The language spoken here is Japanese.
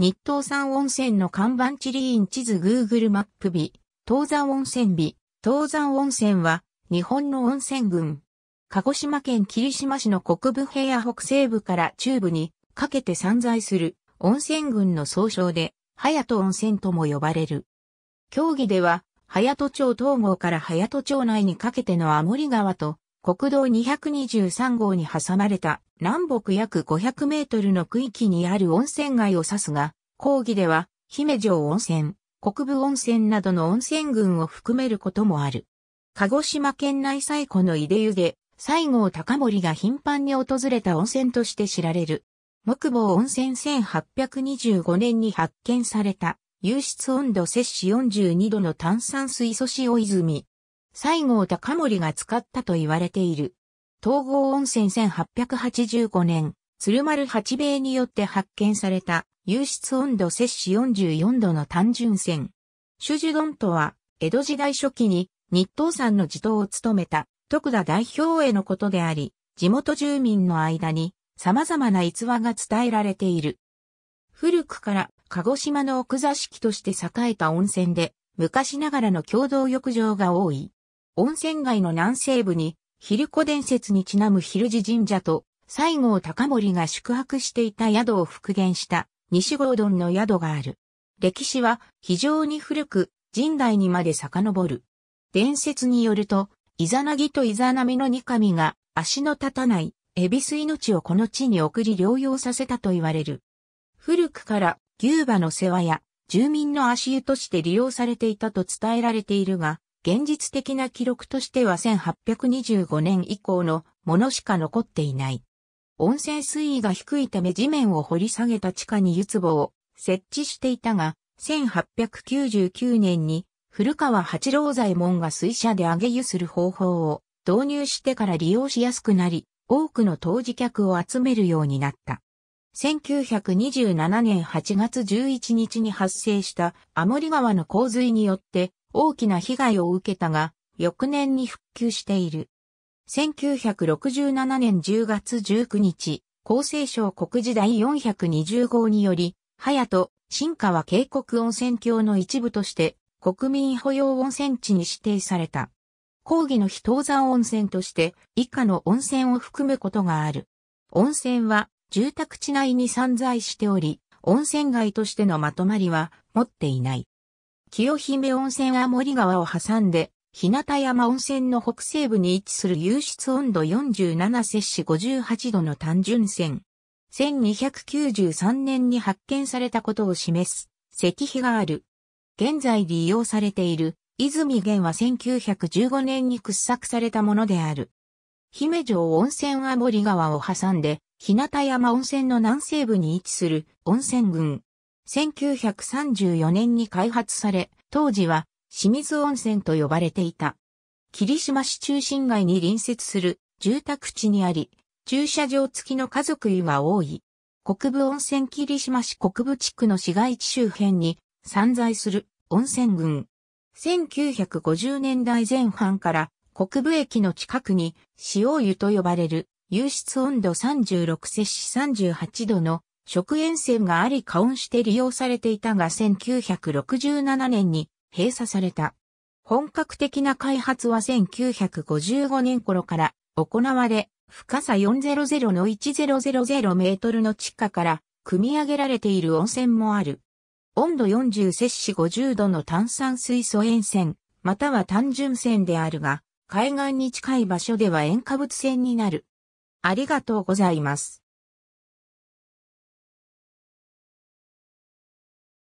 日東山温泉の看板地理院地図 Google マップ日、東山温泉日、東山温泉は、日本の温泉群。鹿児島県霧島市の国部平野北西部から中部にかけて散在する温泉群の総称で、早戸温泉とも呼ばれる。競技では、早戸町東郷から早戸町内にかけてのモ森川と、国道223号に挟まれた南北約500メートルの区域にある温泉街を指すが、講義では、姫城温泉、国部温泉などの温泉群を含めることもある。鹿児島県内最古の井出湯で、西郷隆盛が頻繁に訪れた温泉として知られる。木房温泉1825年に発見された、湧出温度摂氏42度の炭酸水素塩泉。西郷隆盛が使ったと言われている。東郷温泉1885年、鶴丸八兵衛によって発見された、湧出温度摂氏44度の単純泉。種樹丼とは、江戸時代初期に日東山の地頭を務めた、徳田代表へのことであり、地元住民の間に様々な逸話が伝えられている。古くから鹿児島の奥座敷として栄えた温泉で、昔ながらの共同浴場が多い。温泉街の南西部に昼子伝説にちなむ昼寺神社と、西郷隆盛が宿泊していた宿を復元した西郷丼の宿がある。歴史は非常に古く、神代にまで遡る。伝説によると、イザナギとイザナミの二神が足の立たないエビス命をこの地に送り療養させたと言われる。古くから牛馬の世話や住民の足湯として利用されていたと伝えられているが、現実的な記録としては1825年以降のものしか残っていない。温泉水位が低いため地面を掘り下げた地下に湯壺を設置していたが、1899年に古川八郎左衛門が水車で上げ湯する方法を導入してから利用しやすくなり、多くの当時客を集めるようになった。1927年8月11日に発生したアモリ川の洪水によって大きな被害を受けたが、翌年に復旧している。1967年10月19日、厚生省国時代420号により、早と新川渓谷温泉郷の一部として国民保養温泉地に指定された。講義の日東山温泉として以下の温泉を含むことがある。温泉は住宅地内に散在しており、温泉街としてのまとまりは持っていない。清姫温泉は森川を挟んで、日向山温泉の北西部に位置する湧出温度47摂氏58度の単純泉。1293年に発見されたことを示す石碑がある。現在利用されている泉源は1915年に掘削されたものである。姫城温泉は森川を挟んで、日向山温泉の南西部に位置する温泉群。1934年に開発され、当時は清水温泉と呼ばれていた。霧島市中心街に隣接する住宅地にあり、駐車場付きの家族湯が多い。国部温泉霧島市国部地区の市街地周辺に散在する温泉群。1950年代前半から国部駅の近くに塩湯と呼ばれる湧出温度36摂氏38度の食塩泉があり加温して利用されていたが1967年に閉鎖された。本格的な開発は1955年頃から行われ、深さ400の1000メートルの地下から組み上げられている温泉もある。温度40摂氏50度の炭酸水素塩泉、または単純泉であるが、海岸に近い場所では塩化物泉になる。ありがとうございます。